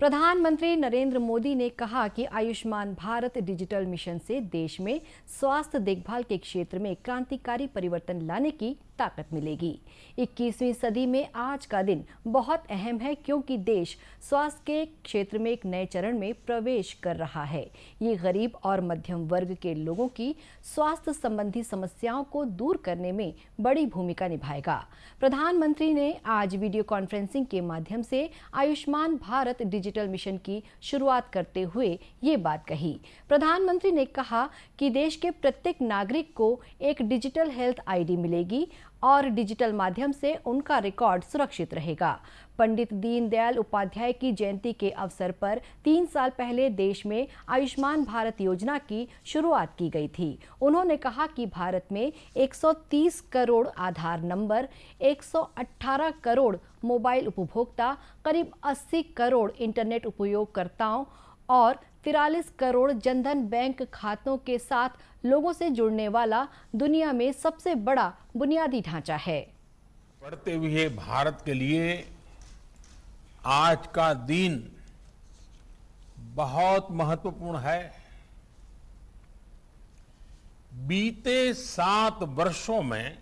प्रधानमंत्री नरेंद्र मोदी ने कहा कि आयुष्मान भारत डिजिटल मिशन से देश में स्वास्थ्य देखभाल के क्षेत्र में क्रांतिकारी परिवर्तन लाने की ताकत मिलेगी 21वीं सदी में आज का दिन बहुत अहम है क्योंकि देश स्वास्थ्य के क्षेत्र में एक नए चरण में प्रवेश कर रहा है ये गरीब और मध्यम वर्ग के लोगों की स्वास्थ्य संबंधी समस्याओं को दूर करने में बड़ी भूमिका निभाएगा प्रधानमंत्री ने आज वीडियो कॉन्फ्रेंसिंग के माध्यम से आयुष्मान भारत डिजिटल मिशन की शुरुआत करते हुए ये बात कही प्रधानमंत्री ने कहा कि देश के प्रत्येक नागरिक को एक डिजिटल हेल्थ आईडी मिलेगी और डिजिटल माध्यम से उनका रिकॉर्ड सुरक्षित रहेगा पंडित दीनदयाल उपाध्याय की जयंती के अवसर पर तीन साल पहले देश में आयुष्मान भारत योजना की शुरुआत की गई थी उन्होंने कहा कि भारत में 130 करोड़ आधार नंबर 118 करोड़ मोबाइल उपभोक्ता करीब 80 करोड़ इंटरनेट उपयोगकर्ताओं और तिरालीस करोड़ जनधन बैंक खातों के साथ लोगों से जुड़ने वाला दुनिया में सबसे बड़ा बुनियादी ढांचा है बढ़ते हुए भारत के लिए आज का दिन बहुत महत्वपूर्ण है बीते सात वर्षों में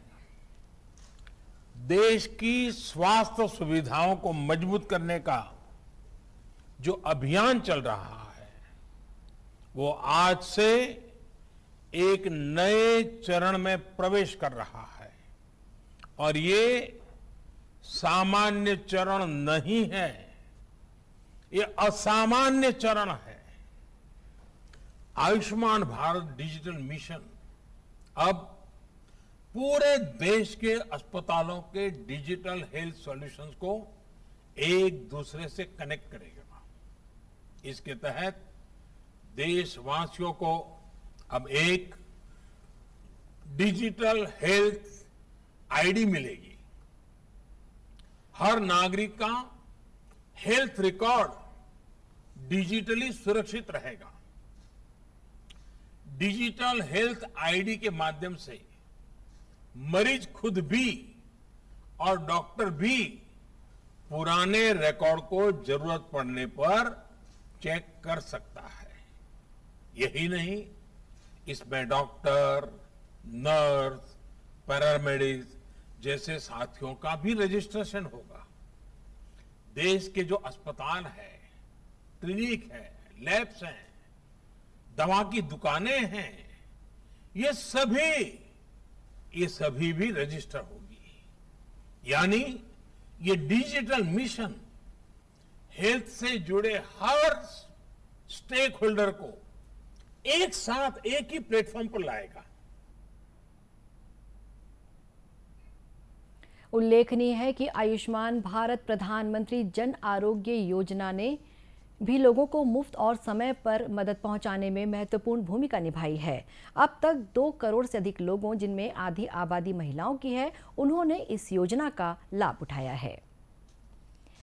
देश की स्वास्थ्य सुविधाओं को मजबूत करने का जो अभियान चल रहा वो आज से एक नए चरण में प्रवेश कर रहा है और ये सामान्य चरण नहीं है ये असामान्य चरण है आयुष्मान भारत डिजिटल मिशन अब पूरे देश के अस्पतालों के डिजिटल हेल्थ सॉल्यूशंस को एक दूसरे से कनेक्ट करेगा इसके तहत देशवासियों को अब एक डिजिटल हेल्थ आईडी मिलेगी हर नागरिक का हेल्थ रिकॉर्ड डिजिटली सुरक्षित रहेगा डिजिटल हेल्थ आईडी के माध्यम से मरीज खुद भी और डॉक्टर भी पुराने रिकॉर्ड को जरूरत पड़ने पर चेक कर सकता है यही नहीं इसमें डॉक्टर नर्स पैरामेडिक्स जैसे साथियों का भी रजिस्ट्रेशन होगा देश के जो अस्पताल है क्लिनिक है लैब्स हैं दवा की दुकानें हैं ये सभी ये सभी भी रजिस्टर होगी यानी ये डिजिटल मिशन हेल्थ से जुड़े हर स्टेक होल्डर को एक साथ एक ही प्लेटफॉर्म पर लाएगा उल्लेखनीय है कि आयुष्मान भारत प्रधानमंत्री जन आरोग्य योजना ने भी लोगों को मुफ्त और समय पर मदद पहुंचाने में महत्वपूर्ण भूमिका निभाई है अब तक दो करोड़ से अधिक लोगों जिनमें आधी आबादी महिलाओं की है उन्होंने इस योजना का लाभ उठाया है